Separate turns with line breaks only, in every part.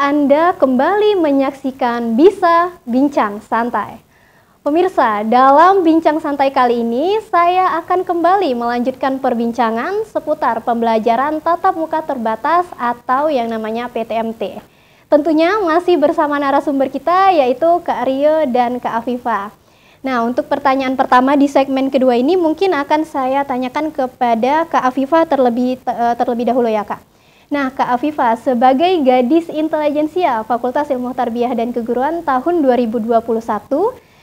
Anda kembali menyaksikan Bisa Bincang Santai. Pemirsa, dalam Bincang Santai kali ini saya akan kembali melanjutkan perbincangan seputar pembelajaran tatap muka terbatas atau yang namanya PTMT. Tentunya masih bersama narasumber kita yaitu Kak Rio dan Kak Afifa. Nah, untuk pertanyaan pertama di segmen kedua ini mungkin akan saya tanyakan kepada Kak Afifa terlebih eh, terlebih dahulu ya, Kak. Nah, Kak Afifa, sebagai gadis intelijensia Fakultas Ilmu Tarbiyah dan Keguruan tahun 2021,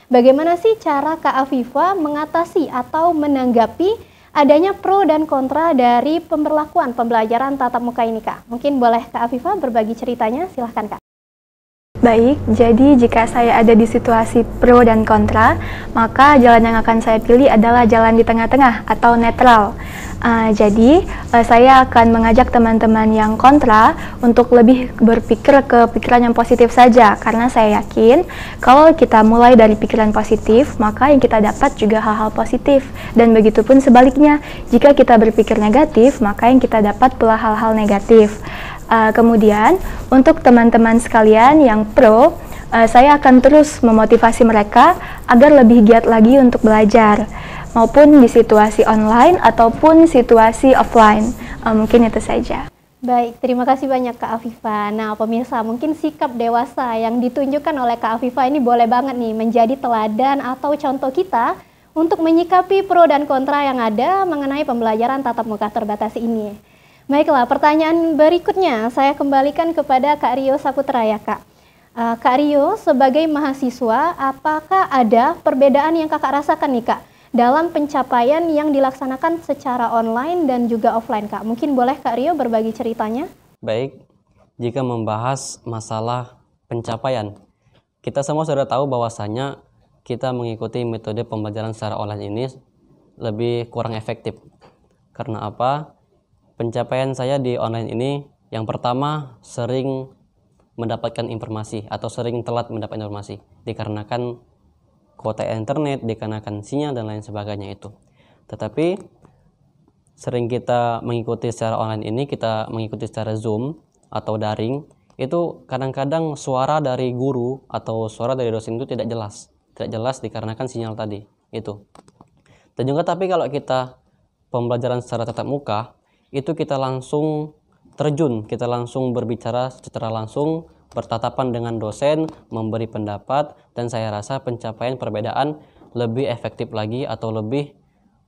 bagaimana sih cara Kak Afifa mengatasi atau menanggapi adanya pro dan kontra dari pemberlakuan pembelajaran tatap muka ini, Kak? Mungkin boleh Kak Afifa berbagi ceritanya, silahkan Kak.
Baik, jadi jika saya ada di situasi pro dan kontra, maka jalan yang akan saya pilih adalah jalan di tengah-tengah atau netral. Uh, jadi, uh, saya akan mengajak teman-teman yang kontra untuk lebih berpikir ke pikiran yang positif saja, karena saya yakin kalau kita mulai dari pikiran positif, maka yang kita dapat juga hal-hal positif, dan begitu pun sebaliknya, jika kita berpikir negatif, maka yang kita dapat pula hal-hal negatif. Uh, kemudian untuk teman-teman sekalian yang pro, uh, saya akan terus memotivasi mereka agar lebih giat lagi untuk belajar maupun di situasi online ataupun situasi offline. Uh, mungkin itu saja.
Baik, terima kasih banyak Kak Afifa. Nah, pemirsa, mungkin sikap dewasa yang ditunjukkan oleh Kak Afifa ini boleh banget nih menjadi teladan atau contoh kita untuk menyikapi pro dan kontra yang ada mengenai pembelajaran tatap muka terbatas ini. Baiklah, pertanyaan berikutnya saya kembalikan kepada Kak Rio Saputra ya Kak. Uh, Kak Rio, sebagai mahasiswa, apakah ada perbedaan yang Kakak rasakan nih Kak dalam pencapaian yang dilaksanakan secara online dan juga offline Kak? Mungkin boleh Kak Rio berbagi ceritanya?
Baik, jika membahas masalah pencapaian, kita semua sudah tahu bahwasanya kita mengikuti metode pembelajaran secara online ini lebih kurang efektif. Karena apa? Pencapaian saya di online ini yang pertama sering mendapatkan informasi atau sering telat mendapat informasi dikarenakan kuota internet, dikarenakan sinyal dan lain sebagainya itu. Tetapi sering kita mengikuti secara online ini, kita mengikuti secara Zoom atau daring, itu kadang-kadang suara dari guru atau suara dari dosen itu tidak jelas. Tidak jelas dikarenakan sinyal tadi, itu. Dan juga tapi kalau kita pembelajaran secara tatap muka, itu kita langsung terjun, kita langsung berbicara secara langsung, bertatapan dengan dosen, memberi pendapat, dan saya rasa pencapaian perbedaan lebih efektif lagi atau lebih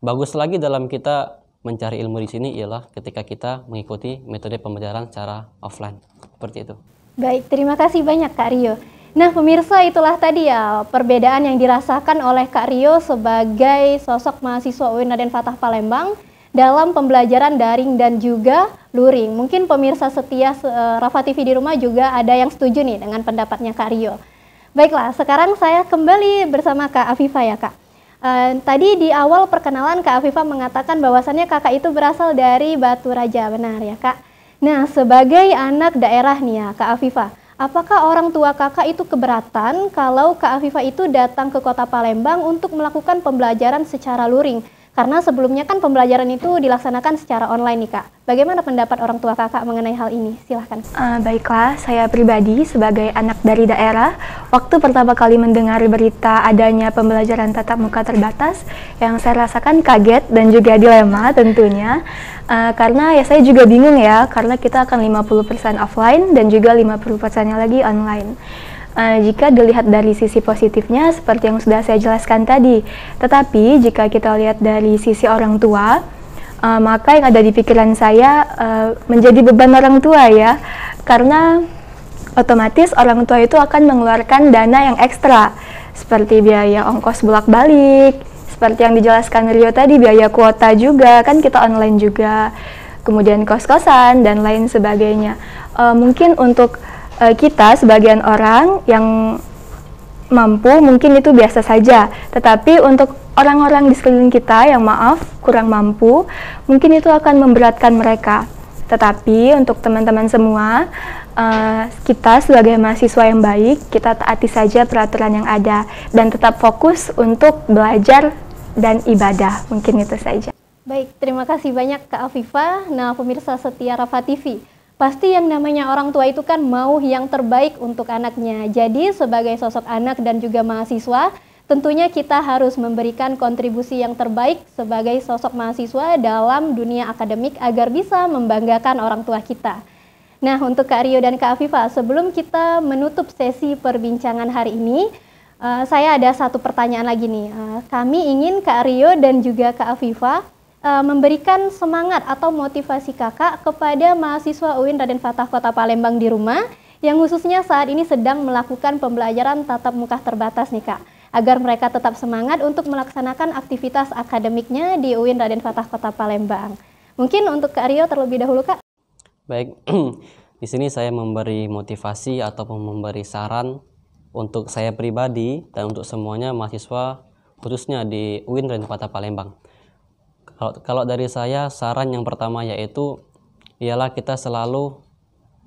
bagus lagi dalam kita mencari ilmu di sini ialah ketika kita mengikuti metode pembelajaran secara offline. Seperti itu.
Baik, terima kasih banyak Kak Rio. Nah, pemirsa itulah tadi ya perbedaan yang dirasakan oleh Kak Rio sebagai sosok mahasiswa UIN Raden Fatah Palembang dalam pembelajaran daring dan juga luring. Mungkin pemirsa setia uh, Rafa TV di rumah juga ada yang setuju nih dengan pendapatnya Kak Rio. Baiklah, sekarang saya kembali bersama Kak Afifa ya Kak. Uh, tadi di awal perkenalan Kak Afifa mengatakan bahwasannya kakak itu berasal dari Batu Raja, benar ya Kak? Nah, sebagai anak daerah nih ya Kak Afifa, apakah orang tua kakak itu keberatan kalau Kak Afifa itu datang ke kota Palembang untuk melakukan pembelajaran secara luring? Karena sebelumnya kan pembelajaran itu dilaksanakan secara online nih Kak. Bagaimana pendapat orang tua Kakak mengenai hal ini? Silahkan. Uh, baiklah, saya pribadi sebagai anak dari daerah, waktu pertama kali mendengar
berita adanya pembelajaran tatap muka terbatas, yang saya rasakan kaget dan juga dilema tentunya. Uh, karena ya saya juga bingung ya, karena kita akan 50% offline dan juga 50%-nya lagi online. Uh, jika dilihat dari sisi positifnya, seperti yang sudah saya jelaskan tadi, tetapi jika kita lihat dari sisi orang tua, uh, maka yang ada di pikiran saya uh, menjadi beban orang tua ya, karena otomatis orang tua itu akan mengeluarkan dana yang ekstra, seperti biaya ongkos bolak-balik, seperti yang dijelaskan Rio tadi, biaya kuota juga, kan kita online juga, kemudian kos-kosan, dan lain sebagainya. Uh, mungkin untuk uh, kita sebagian orang yang mampu mungkin itu biasa saja, tetapi untuk orang-orang di sekeliling kita yang maaf kurang mampu, mungkin itu akan memberatkan mereka. Tetapi untuk teman-teman semua, uh, kita sebagai mahasiswa yang baik, kita taati saja peraturan yang ada dan tetap fokus untuk belajar dan ibadah. Mungkin itu saja.
Baik, terima kasih banyak Kak Afifa. Nah, pemirsa setia Rafa TV, Pasti yang namanya orang tua itu kan mau yang terbaik untuk anaknya. Jadi sebagai sosok anak dan juga mahasiswa, tentunya kita harus memberikan kontribusi yang terbaik sebagai sosok mahasiswa dalam dunia akademik agar bisa membanggakan orang tua kita. Nah, untuk Kak Rio dan Kak Afifa, sebelum kita menutup sesi perbincangan hari ini, eh, saya ada satu pertanyaan lagi nih. Eh, kami ingin Kak Rio dan juga Kak Afifa uh, memberikan semangat atau motivasi kakak kepada mahasiswa UIN Raden Fatah Kota Palembang di rumah yang khususnya saat ini sedang melakukan pembelajaran tatap muka terbatas nih kak agar mereka tetap semangat untuk melaksanakan aktivitas akademiknya di UIN Raden Fatah Kota Palembang. Mungkin untuk Kak Rio terlebih dahulu Kak.
Baik, di sini saya memberi motivasi ataupun memberi saran untuk saya pribadi dan untuk semuanya mahasiswa khususnya di UIN Raden Fatah Palembang. Kalau, kalau dari saya saran yang pertama yaitu ialah kita selalu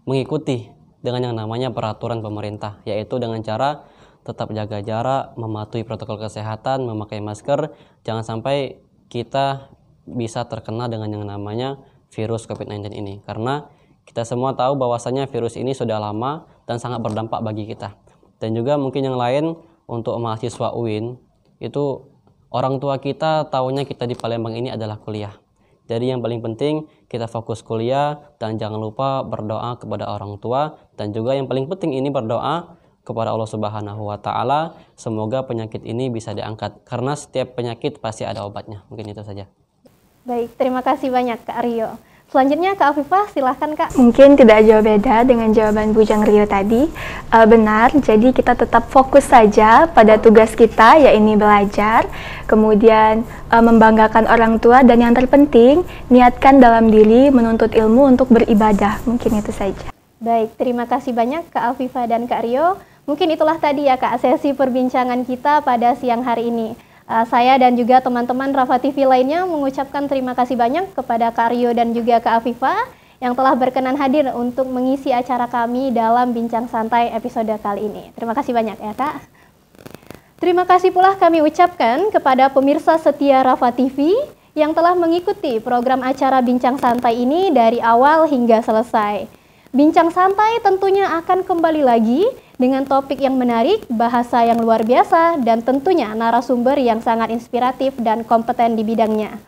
mengikuti dengan yang namanya peraturan pemerintah, yaitu dengan cara tetap jaga jarak, mematuhi protokol kesehatan, memakai masker, jangan sampai kita bisa terkena dengan yang namanya virus COVID-19 ini. Karena kita semua tahu bahwasanya virus ini sudah lama dan sangat berdampak bagi kita. Dan juga mungkin yang lain untuk mahasiswa UIN itu Orang tua kita tahunya kita di Palembang ini adalah kuliah. Jadi yang paling penting kita fokus kuliah dan jangan lupa berdoa kepada orang tua dan juga yang paling penting ini berdoa kepada Allah Subhanahu wa taala semoga penyakit ini bisa diangkat karena setiap penyakit pasti ada obatnya. Mungkin itu saja.
Baik, terima kasih banyak Kak Rio. Selanjutnya Kak Afifah, silahkan Kak. Mungkin tidak
jauh beda dengan jawaban Bu Jang Rio tadi. E, benar, jadi kita tetap fokus saja pada tugas kita, yaitu belajar, kemudian e, membanggakan orang tua, dan yang terpenting, niatkan dalam diri menuntut ilmu untuk beribadah. Mungkin itu saja.
Baik, terima kasih banyak Kak Afifah dan Kak Rio. Mungkin itulah tadi ya Kak sesi perbincangan kita pada siang hari ini uh, saya dan juga teman-teman Rafa TV lainnya mengucapkan terima kasih banyak kepada Kak Rio dan juga Kak Afifa yang telah berkenan hadir untuk mengisi acara kami dalam Bincang Santai episode kali ini. Terima kasih banyak ya Kak. Terima kasih pula kami ucapkan kepada pemirsa setia Rafa TV yang telah mengikuti program acara Bincang Santai ini dari awal hingga selesai. Bincang Santai tentunya akan kembali lagi dengan topik yang menarik, bahasa yang luar biasa, dan tentunya narasumber yang sangat inspiratif dan kompeten di bidangnya.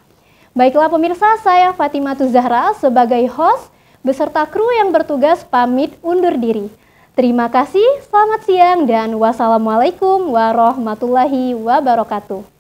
Baiklah pemirsa, saya Fatima Tuzahra sebagai host beserta kru yang bertugas pamit undur diri. Terima kasih, selamat siang, dan wassalamualaikum warahmatullahi wabarakatuh.